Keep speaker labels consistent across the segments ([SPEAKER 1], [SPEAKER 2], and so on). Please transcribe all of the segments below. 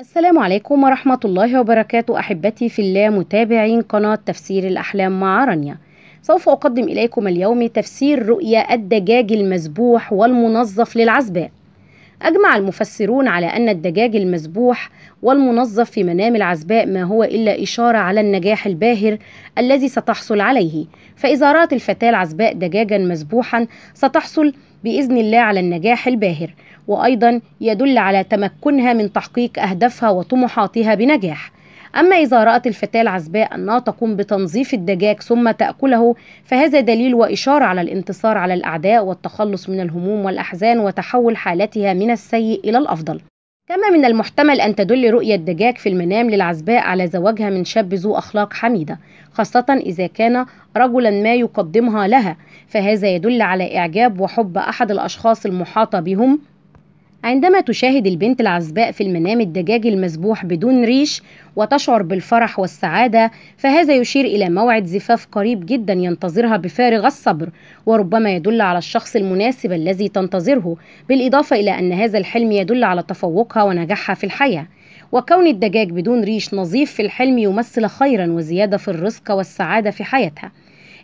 [SPEAKER 1] السلام عليكم ورحمة الله وبركاته أحبتي في الله متابعين قناة تفسير الأحلام مع رانيا سوف أقدم إليكم اليوم تفسير رؤيا الدجاج المذبوح والمنظف للعزباء أجمع المفسرون على أن الدجاج المذبوح والمنظف في منام العزباء ما هو إلا إشارة على النجاح الباهر الذي ستحصل عليه فإذا رأت الفتاة العزباء دجاجا مذبوحا ستحصل بإذن الله على النجاح الباهر وأيضا يدل على تمكنها من تحقيق أهدافها وطموحاتها بنجاح أما إذا رأت الفتاة العزباء أنها تقوم بتنظيف الدجاج ثم تأكله فهذا دليل وإشارة على الانتصار على الأعداء والتخلص من الهموم والأحزان وتحول حالتها من السيء إلى الأفضل كما من المحتمل أن تدل رؤية الدجاج في المنام للعزباء على زواجها من شاب ذو أخلاق حميدة خاصة إذا كان رجلا ما يقدمها لها فهذا يدل على إعجاب وحب أحد الأشخاص المحاطة بهم عندما تشاهد البنت العزباء في المنام الدجاج المذبوح بدون ريش وتشعر بالفرح والسعادة فهذا يشير إلى موعد زفاف قريب جدا ينتظرها بفارغ الصبر وربما يدل على الشخص المناسب الذي تنتظره بالإضافة إلى أن هذا الحلم يدل على تفوقها ونجاحها في الحياة وكون الدجاج بدون ريش نظيف في الحلم يمثل خيرا وزيادة في الرزق والسعادة في حياتها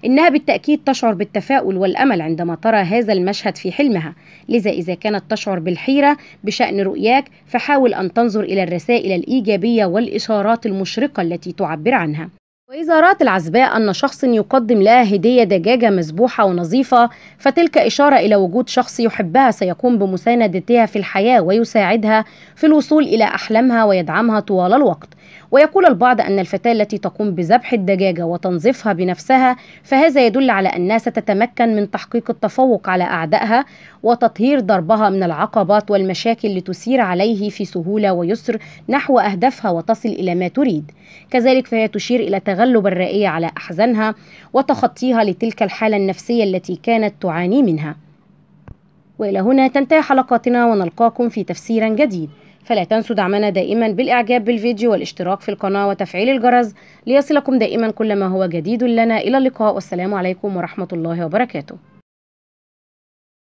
[SPEAKER 1] إنها بالتأكيد تشعر بالتفاؤل والأمل عندما ترى هذا المشهد في حلمها لذا إذا كانت تشعر بالحيرة بشأن رؤياك فحاول أن تنظر إلى الرسائل الإيجابية والإشارات المشرقة التي تعبر عنها وإذا رأت العزباء أن شخص يقدم لها هدية دجاجة مسبوحة ونظيفة فتلك إشارة إلى وجود شخص يحبها سيقوم بمساندتها في الحياة ويساعدها في الوصول إلى أحلامها ويدعمها طوال الوقت ويقول البعض أن الفتاة التي تقوم بذبح الدجاجة وتنظيفها بنفسها فهذا يدل على أنها ستتمكن من تحقيق التفوق على أعدائها وتطهير ضربها من العقبات والمشاكل لتسير عليه في سهولة ويسر نحو أهدافها وتصل إلى ما تريد كذلك فهي تشير إلى تغلب الرائية على أحزانها وتخطيها لتلك الحالة النفسية التي كانت تعاني منها وإلى هنا تنتهي حلقاتنا ونلقاكم في تفسير جديد فلا تنسوا دعمنا دائما بالإعجاب بالفيديو والاشتراك في القناة وتفعيل الجرس ليصلكم دائما كل ما هو جديد لنا إلى اللقاء والسلام عليكم ورحمة الله وبركاته